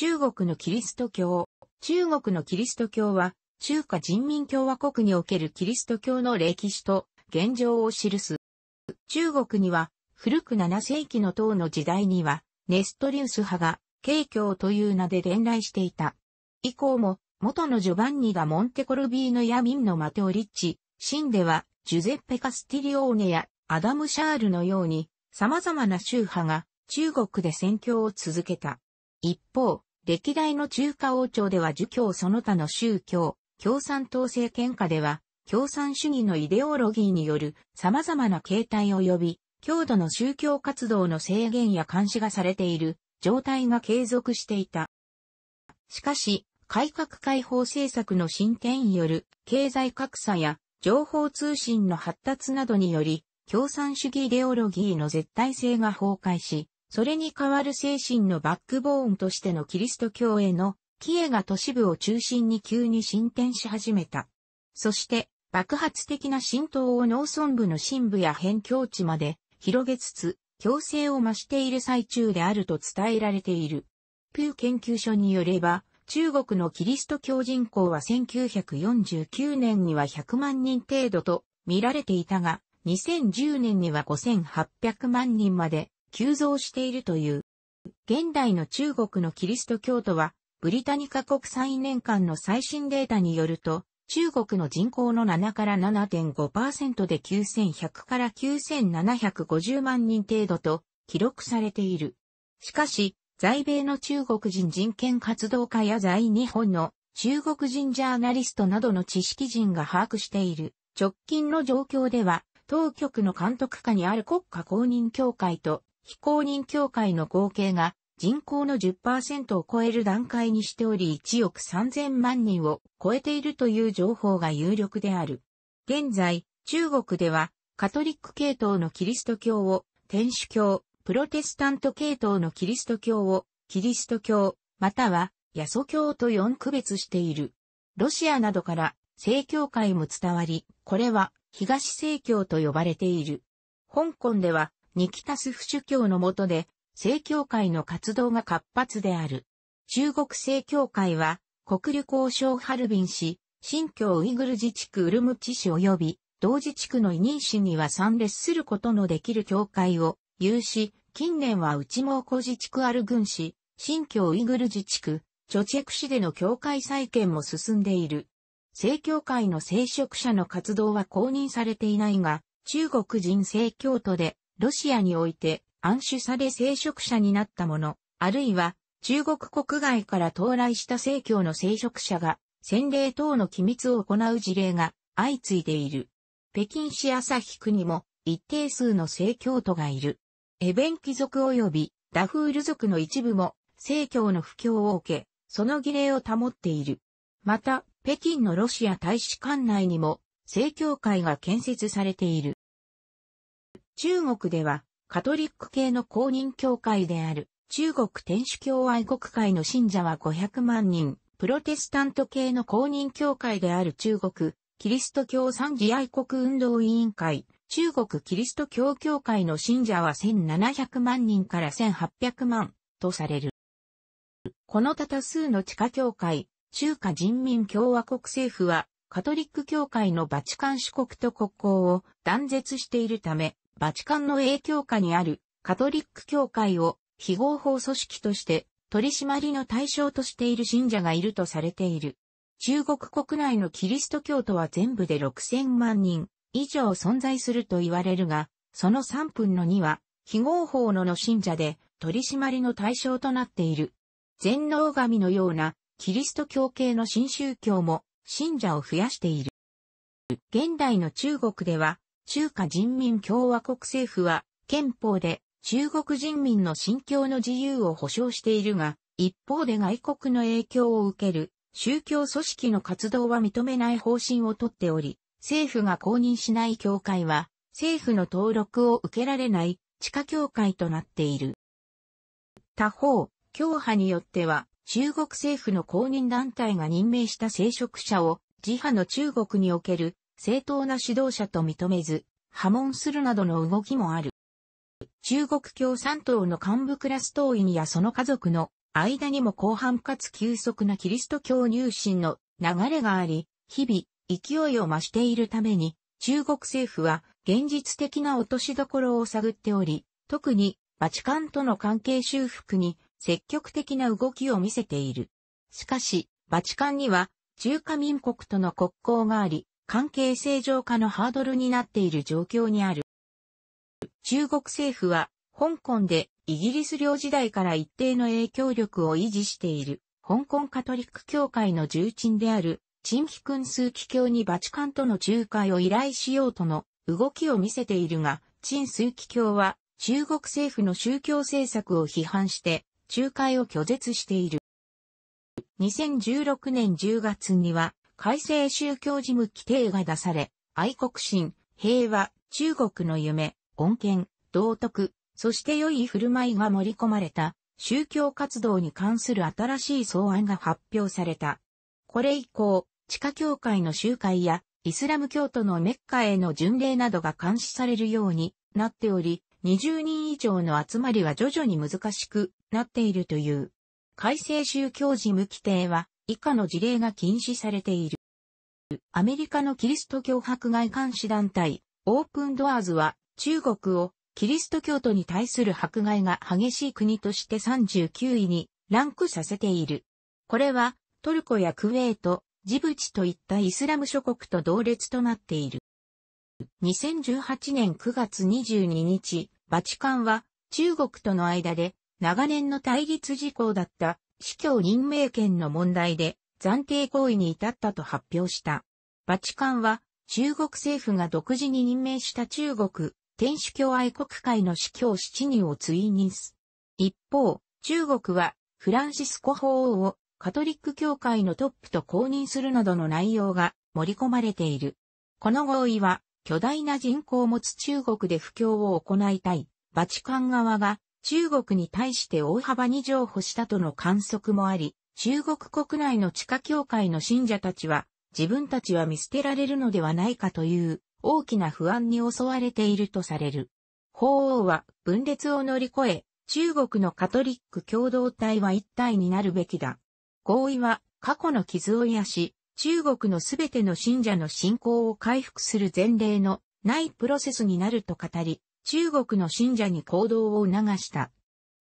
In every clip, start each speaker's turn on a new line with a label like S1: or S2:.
S1: 中国のキリスト教。中国のキリスト教は、中華人民共和国におけるキリスト教の歴史と現状を記す。中国には、古く7世紀の唐の時代には、ネストリウス派が、慶教という名で伝来していた。以降も、元のジョバンニがモンテコルビーノやミンのマテオリッチ、シンでは、ジュゼッペ・カスティリオーネやアダム・シャールのように、様々な宗派が中国で宣教を続けた。一方、歴代の中華王朝では儒教その他の宗教、共産党政権下では、共産主義のイデオロギーによる様々な形態及び、強度の宗教活動の制限や監視がされている状態が継続していた。しかし、改革開放政策の進展による経済格差や情報通信の発達などにより、共産主義イデオロギーの絶対性が崩壊し、それに代わる精神のバックボーンとしてのキリスト教への、キエが都市部を中心に急に進展し始めた。そして、爆発的な浸透を農村部の深部や辺境地まで広げつつ、強制を増している最中であると伝えられている。プー研究所によれば、中国のキリスト教人口は1949年には100万人程度と見られていたが、2010年には5800万人まで急増しているという。現代の中国のキリスト教徒は、ブリタニカ国際年間の最新データによると、中国の人口の7から7.5%で9100から9750万人程度と記録されている。しかし、在米の中国人人権活動家や在日本の中国人ジャーナリストなどの知識人が把握している直近の状況では、当局の監督下にある国家公認協会と非公認協会の合計が人口の10%を超える段階にしており1億3000万人を超えているという情報が有力である。現在、中国ではカトリック系統のキリスト教を天主教、プロテスタント系統のキリスト教をキリスト教、またはヤソ教と4区別している。ロシアなどから正教会も伝わり、これは東正教と呼ばれている。香港ではニキタスフ主教の下で、正教会の活動が活発である。中国正教会は、国旅行省ハルビン市、新疆ウイグル自治区ウルムチ市及び、同時地区の委任市には参列することのできる教会を有し、近年は内蒙古自治区アル軍市、新疆ウイグル自治区、チョチェク市での教会再建も進んでいる。正教会の聖職者の活動は公認されていないが、中国人正教徒でロシアにおいて暗種され聖職者になった者、あるいは中国国外から到来した聖教の聖職者が洗礼等の機密を行う事例が相次いでいる。北京市朝日区にも一定数の聖教徒がいる。エベン貴族及びダフール族の一部も聖教の布教を受け、その儀礼を保っている。また、北京のロシア大使館内にも、正教会が建設されている。中国では、カトリック系の公認教会である、中国天主教愛国会の信者は500万人、プロテスタント系の公認教会である中国、キリスト教三次愛国運動委員会、中国キリスト教教会の信者は1700万人から1800万とされる。この多数の地下教会、中華人民共和国政府はカトリック教会のバチカン主国と国交を断絶しているため、バチカンの影響下にあるカトリック教会を非合法組織として取り締まりの対象としている信者がいるとされている。中国国内のキリスト教徒は全部で6000万人以上存在すると言われるが、その3分の2は非合法のの信者で取り締まりの対象となっている。全能神のようなキリスト教系の新宗教も信者を増やしている。現代の中国では、中華人民共和国政府は、憲法で中国人民の信教の自由を保障しているが、一方で外国の影響を受ける宗教組織の活動は認めない方針をとっており、政府が公認しない教会は、政府の登録を受けられない地下教会となっている。他方、教派によっては、中国政府の公認団体が任命した聖職者を自派の中国における正当な指導者と認めず、破門するなどの動きもある。中国共産党の幹部クラス党員やその家族の間にも広範かつ急速なキリスト教入信の流れがあり、日々勢いを増しているために、中国政府は現実的な落としどころを探っており、特にバチカンとの関係修復に積極的な動きを見せている。しかし、バチカンには中華民国との国交があり、関係正常化のハードルになっている状況にある。中国政府は、香港でイギリス領時代から一定の影響力を維持している、香港カトリック教会の重鎮である、チンヒ君数奇教にバチカンとの仲介を依頼しようとの動きを見せているが、陳数奇教は中国政府の宗教政策を批判して仲介を拒絶している。2016年10月には改正宗教事務規定が出され、愛国心、平和、中国の夢、恩恵、道徳、そして良い振る舞いが盛り込まれた宗教活動に関する新しい草案が発表された。これ以降、地下教会の集会やイスラム教徒のメッカへの巡礼などが監視されるようになっており、20人以上の集まりは徐々に難しくなっているという。改正宗教事務規定は以下の事例が禁止されている。アメリカのキリスト教迫害監視団体、オープンドアーズは中国をキリスト教徒に対する迫害が激しい国として39位にランクさせている。これはトルコやクウェート、ジブチといったイスラム諸国と同列となっている。2018年9月22日、バチカンは中国との間で長年の対立事項だった司教任命権の問題で暫定行為に至ったと発表した。バチカンは中国政府が独自に任命した中国天主教愛国会の司教7人を追認す。一方、中国はフランシスコ法王をカトリック教会のトップと公認するなどの内容が盛り込まれている。この合意は巨大な人口を持つ中国で布教を行いたい、バチカン側が中国に対して大幅に譲歩したとの観測もあり、中国国内の地下教会の信者たちは、自分たちは見捨てられるのではないかという大きな不安に襲われているとされる。法王は分裂を乗り越え、中国のカトリック共同体は一体になるべきだ。合意は過去の傷を癒し、中国のすべての信者の信仰を回復する前例のないプロセスになると語り、中国の信者に行動を促した。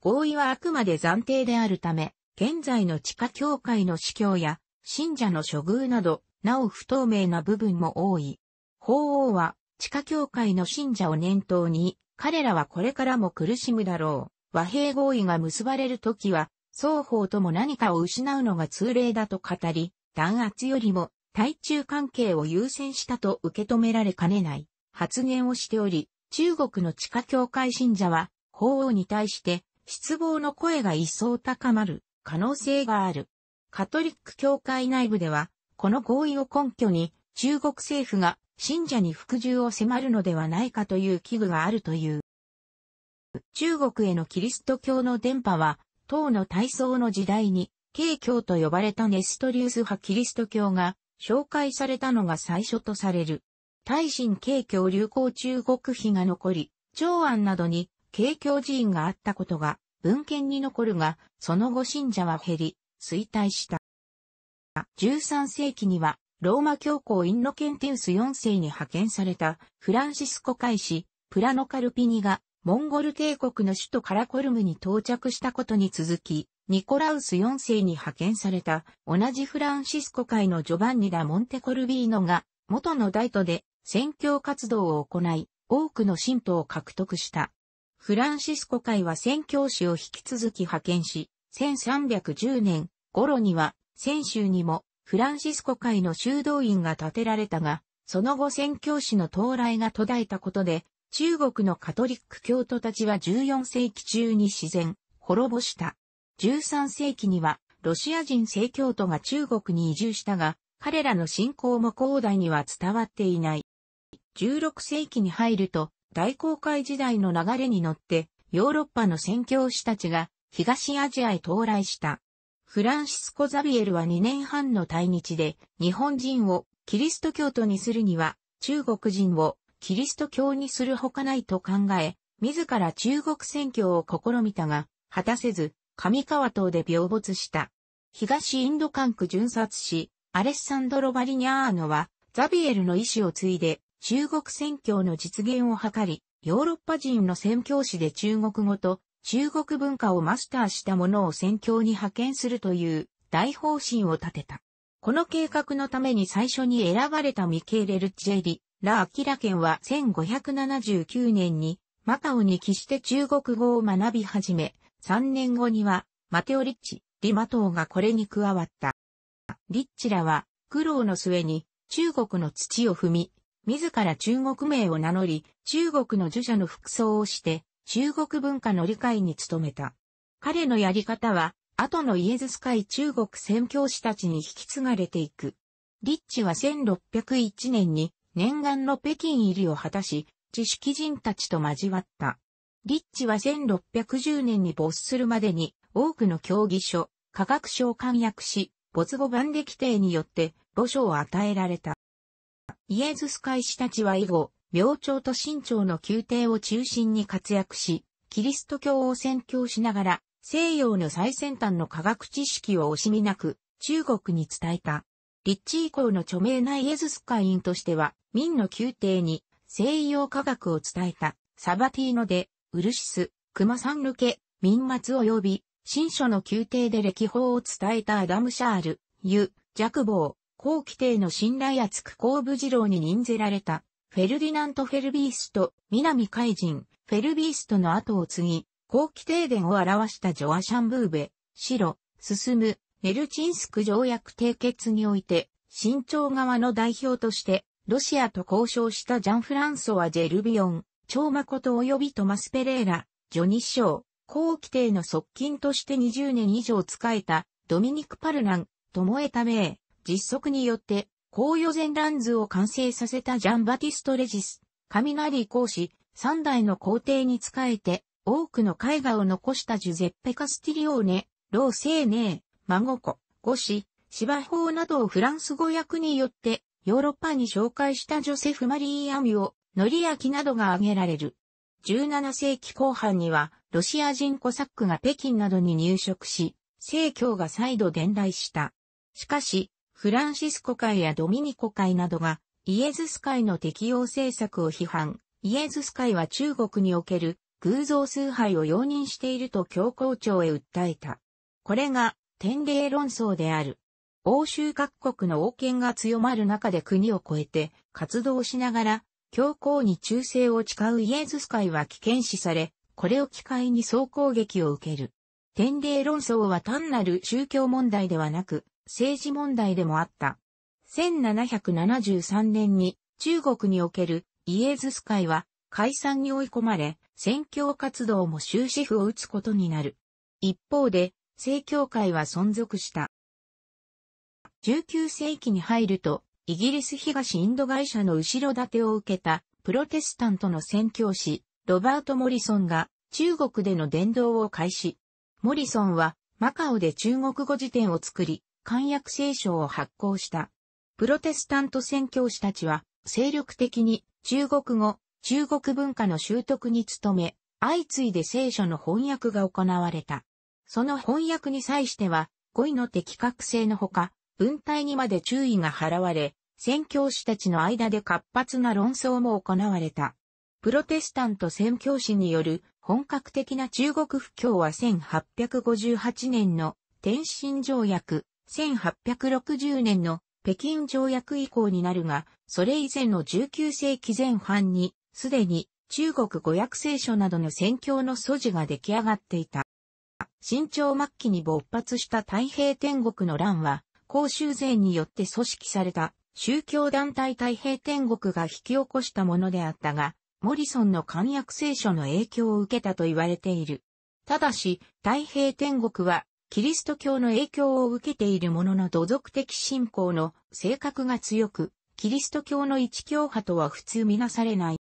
S1: 合意はあくまで暫定であるため、現在の地下教会の司教や信者の処遇など、なお不透明な部分も多い。法王は地下教会の信者を念頭に、彼らはこれからも苦しむだろう。和平合意が結ばれる時は、双方とも何かを失うのが通例だと語り、弾圧よりも対中関係を優先したと受け止められかねない発言をしており、中国の地下教会信者は、法王に対して失望の声が一層高まる可能性がある。カトリック教会内部では、この合意を根拠に中国政府が信者に服従を迫るのではないかという危惧があるという。中国へのキリスト教の伝播は、唐の体操の時代に京教と呼ばれたネストリウス派キリスト教が紹介されたのが最初とされる。大神京教流行中国碑が残り、長安などに慶教寺院があったことが文献に残るが、その後信者は減り、衰退した。13世紀には、ローマ教皇インノケンテウス4世に派遣されたフランシスコ海士、プラノカルピニが、モンゴル帝国の首都カラコルムに到着したことに続き、ニコラウス4世に派遣された、同じフランシスコ会のジョバンニ・ラ・モンテコルビーノが、元の大都で宣教活動を行い、多くの信徒を獲得した。フランシスコ会は宣教師を引き続き派遣し、1310年頃には、先週にもフランシスコ会の修道院が建てられたが、その後宣教師の到来が途絶えたことで、中国のカトリック教徒たちは14世紀中に自然、滅ぼした。13世紀にはロシア人正教徒が中国に移住したが、彼らの信仰も広大には伝わっていない。16世紀に入ると大航海時代の流れに乗ってヨーロッパの宣教師たちが東アジアへ到来した。フランシスコ・ザビエルは2年半の対日で日本人をキリスト教徒にするには中国人をキリスト教にするほかないと考え、自ら中国宣教を試みたが、果たせず、上川島で病没した。東インド管区巡察師。アレッサンドロ・バリニャーノは、ザビエルの意思を継いで、中国宣教の実現を図り、ヨーロッパ人の宣教師で中国語と中国文化をマスターした者を宣教に派遣するという大方針を立てた。この計画のために最初に選ばれたミケーレ・ルッチェリ、ラ・アキラ県は1579年にマカオに帰して中国語を学び始め、3年後には、マテオ・リッチ、リマトーがこれに加わった。リッチらは、苦労の末に、中国の土を踏み、自ら中国名を名乗り、中国の儒者の服装をして、中国文化の理解に努めた。彼のやり方は、後のイエズス会中国宣教師たちに引き継がれていく。リッチは1601年に念願の北京入りを果たし、知識人たちと交わった。リッチは1610年に没するまでに多くの競技書、科学書を簡約し、没後版で規定によって墓所を与えられた。イエズス会士たちは以後、明朝と清朝の宮廷を中心に活躍し、キリスト教を宣教しながら、西洋の最先端の科学知識を惜しみなく、中国に伝えた。リッチ以降の著名なイエズス会員としては、明の宮廷に西洋科学を伝えた、サバティーノで、ウルシス、熊さん抜け、民末及び、新書の宮廷で歴法を伝えたアダム・シャール、ユ、弱坊、後期帝の信頼厚く後部次郎に任ぜられた、フェルディナント・フェルビースト、南海人、フェルビーストの後を継ぎ、後期帝殿を表したジョアシャンブーベ、白、進む、ネルチンスク条約締結において、新朝側の代表として、ロシアと交渉したジャン・フランソワ・ジェルビオン、超誠及びトマス・ペレーラ、ジョニ・ショー、後期帝の側近として20年以上仕えた、ドミニク・パルラン、もえた名、実測によって、高予前乱図を完成させたジャンバティスト・レジス、雷講師、三代の皇帝に仕えて、多くの絵画を残したジュゼッペ・カスティリオーネ、ロー・セーネー、孫子、五子、芝法などをフランス語訳によって、ヨーロッパに紹介したジョセフ・マリー・アミュを、のり焼きなどが挙げられる。17世紀後半には、ロシア人コサックが北京などに入植し、正教が再度伝来した。しかし、フランシスコ会やドミニコ会などが、イエズス会の適用政策を批判。イエズス会は中国における偶像崇拝を容認していると教皇庁へ訴えた。これが、天霊論争である。欧州各国の王権が強まる中で国を越えて活動しながら教皇に忠誠を誓うイエズス会は危険視され、これを機会に総攻撃を受ける。天霊論争は単なる宗教問題ではなく、政治問題でもあった。1773年に中国におけるイエズス会は解散に追い込まれ、宣教活動も終止符を打つことになる。一方で、正教会は存続した。19世紀に入ると、イギリス東インド会社の後ろ盾を受けたプロテスタントの宣教師、ロバート・モリソンが中国での伝道を開始。モリソンはマカオで中国語辞典を作り、漢訳聖書を発行した。プロテスタント宣教師たちは精力的に中国語、中国文化の習得に努め、相次いで聖書の翻訳が行われた。その翻訳に際しては、語彙の的確性のほか、運体にまで注意が払われ、宣教師たちの間で活発な論争も行われた。プロテスタント宣教師による本格的な中国布教は1858年の天津条約、1860年の北京条約以降になるが、それ以前の19世紀前半に、すでに中国語訳聖書などの宣教の素地が出来上がっていた。新朝末期に勃発した太平天国の乱は、公衆税によって組織された宗教団体太平天国が引き起こしたものであったが、モリソンの簡約聖書の影響を受けたと言われている。ただし、太平天国は、キリスト教の影響を受けているものの土俗的信仰の性格が強く、キリスト教の一教派とは普通見なされない。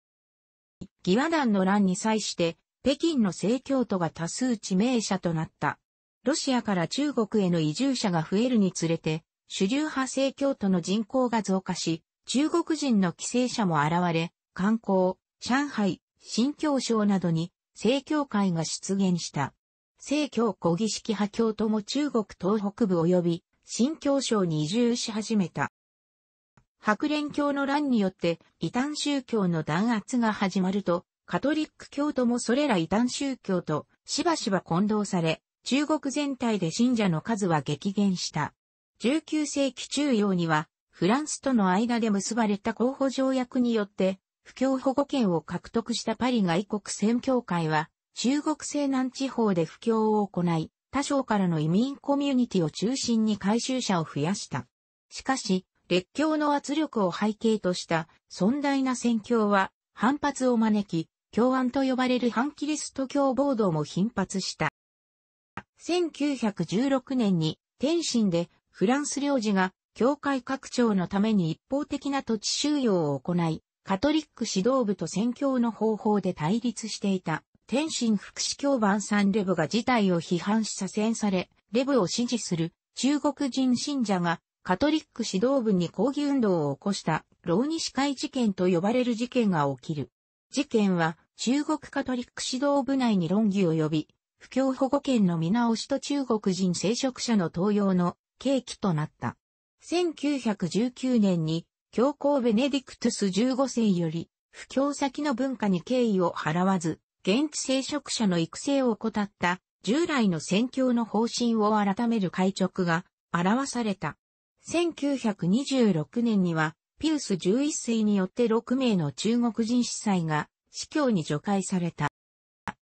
S1: 義和団の乱に際して、北京の聖教徒が多数致命者となった。ロシアから中国への移住者が増えるにつれて、主流派正教徒の人口が増加し、中国人の寄生者も現れ、観光、上海、新教省などに、正教会が出現した。正教古儀式派教徒も中国東北部及び、新教省に移住し始めた。白蓮教の乱によって、異端宗教の弾圧が始まると、カトリック教徒もそれら異端宗教としばしば混同され、中国全体で信者の数は激減した。19世紀中央には、フランスとの間で結ばれた候補条約によって、不況保護権を獲得したパリ外国宣教会は、中国西南地方で布教を行い、他省からの移民コミュニティを中心に回収者を増やした。しかし、列強の圧力を背景とした尊大な選挙は反発を招き、共安と呼ばれる反キリスト教暴動も頻発した。1916年に天津でフランス領事が教会拡張のために一方的な土地収容を行い、カトリック指導部と宣教の方法で対立していた天津福祉教番さんレブが事態を批判し左遷され、レブを支持する中国人信者がカトリック指導部に抗議運動を起こした老司会事件と呼ばれる事件が起きる。事件は中国カトリック指導部内に論議を呼び、不況保護権の見直しと中国人聖職者の登用の契機となった。1919年に教皇ベネディクトゥス15世より不況先の文化に敬意を払わず、現地聖職者の育成を怠った従来の宣教の方針を改める会直が表された。1926年には、ピウス11世によって6名の中国人司祭が司教に除外された。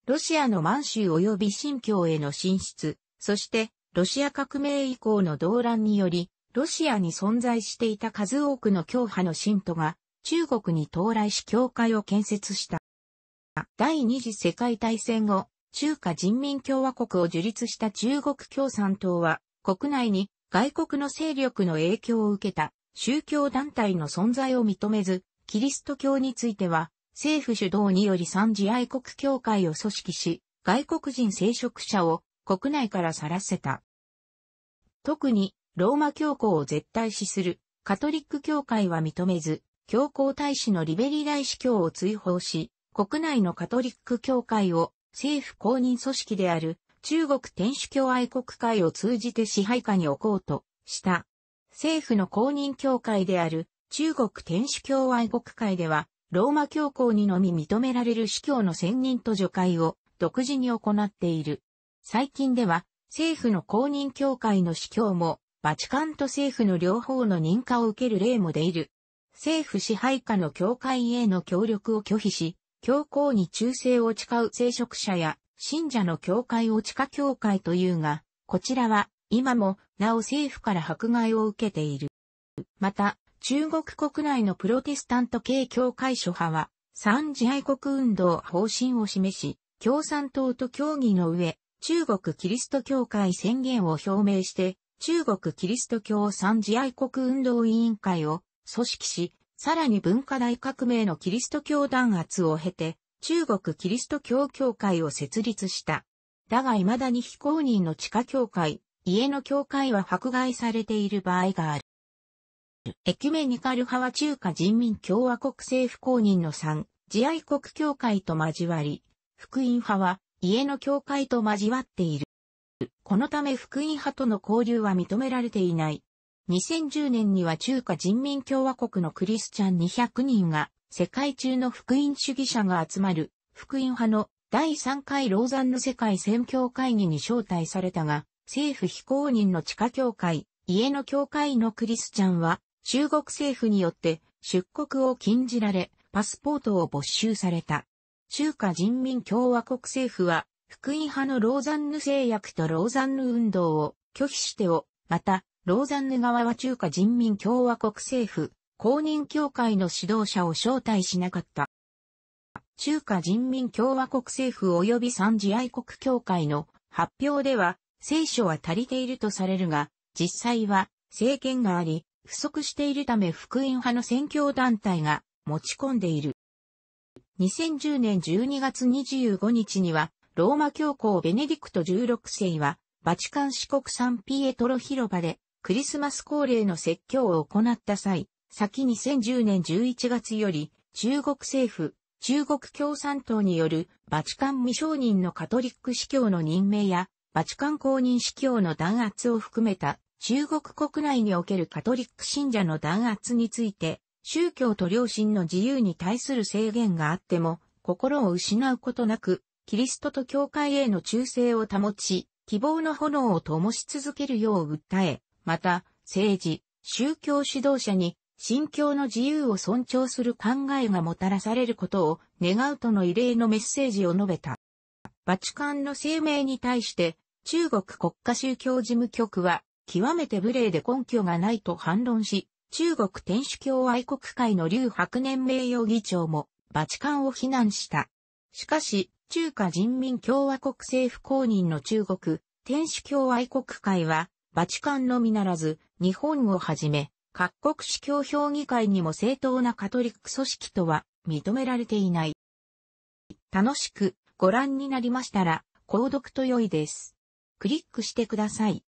S1: ロシアの満州及び新疆への進出、そしてロシア革命以降の動乱により、ロシアに存在していた数多くの教派の信徒が中国に到来し教会を建設した。第二次世界大戦後、中華人民共和国を樹立した中国共産党は、国内に外国の勢力の影響を受けた宗教団体の存在を認めず、キリスト教については政府主導により三次愛国協会を組織し、外国人聖職者を国内から去らせた。特に、ローマ教皇を絶対視するカトリック教会は認めず、教皇大使のリベリ大司教を追放し、国内のカトリック教会を政府公認組織である中国天主教愛国会を通じて支配下に置こうとした。政府の公認教会である中国天主教愛国会ではローマ教皇にのみ認められる司教の専任と除会を独自に行っている。最近では、政府の公認教会の司教も、バチカンと政府の両方の認可を受ける例も出いる。政府支配下の教会への協力を拒否し、教皇に忠誠を誓う聖職者や、信者の教会を地下教会というが、こちらは、今も、なお政府から迫害を受けている。また、中国国内のプロテスタント系教会諸派は、三次愛国運動方針を示し、共産党と協議の上、中国キリスト教会宣言を表明して、中国キリスト教三次愛国運動委員会を組織し、さらに文化大革命のキリスト教弾圧を経て、中国キリスト教教会を設立した。だが未だに非公認の地下教会、家の教会は迫害されている場合がある。エキュメニカル派は中華人民共和国政府公認の3、自愛国協会と交わり、福音派は家の教会と交わっている。このため福音派との交流は認められていない。2010年には中華人民共和国のクリスチャン200人が世界中の福音主義者が集まる福音派の第3回ローザンヌ世界宣教会議に招待されたが、政府非公認の地下教会、家の教会のクリスチャンは中国政府によって出国を禁じられ、パスポートを没収された。中華人民共和国政府は、福音派のローザンヌ制約とローザンヌ運動を拒否してを、また、ローザンヌ側は中華人民共和国政府、公認協会の指導者を招待しなかった。中華人民共和国政府及び三次愛国協会の発表では、聖書は足りているとされるが、実際は、政権があり、不足しているため福音派の宣教団体が持ち込んでいる。2010年12月25日には、ローマ教皇ベネディクト16世は、バチカン四国産ピエトロ広場で、クリスマス恒例の説教を行った際、先2010年11月より、中国政府、中国共産党によるバチカン未承認のカトリック司教の任命や、バチカン公認司教の弾圧を含めた中国国内におけるカトリック信者の弾圧について、宗教と良心の自由に対する制限があっても、心を失うことなく、キリストと教会への忠誠を保ち、希望の炎を灯し続けるよう訴え、また、政治、宗教指導者に、信教の自由を尊重する考えがもたらされることを願うとの異例のメッセージを述べた。バチカンの声明に対して、中国国家宗教事務局は、極めて無礼で根拠がないと反論し、中国天主教愛国会の劉白年名誉議長もバチカンを非難した。しかし、中華人民共和国政府公認の中国天主教愛国会は、バチカンのみならず、日本をはじめ、各国司教評議会にも正当なカトリック組織とは認められていない。楽しくご覧になりましたら、購読と良いです。クリックしてください。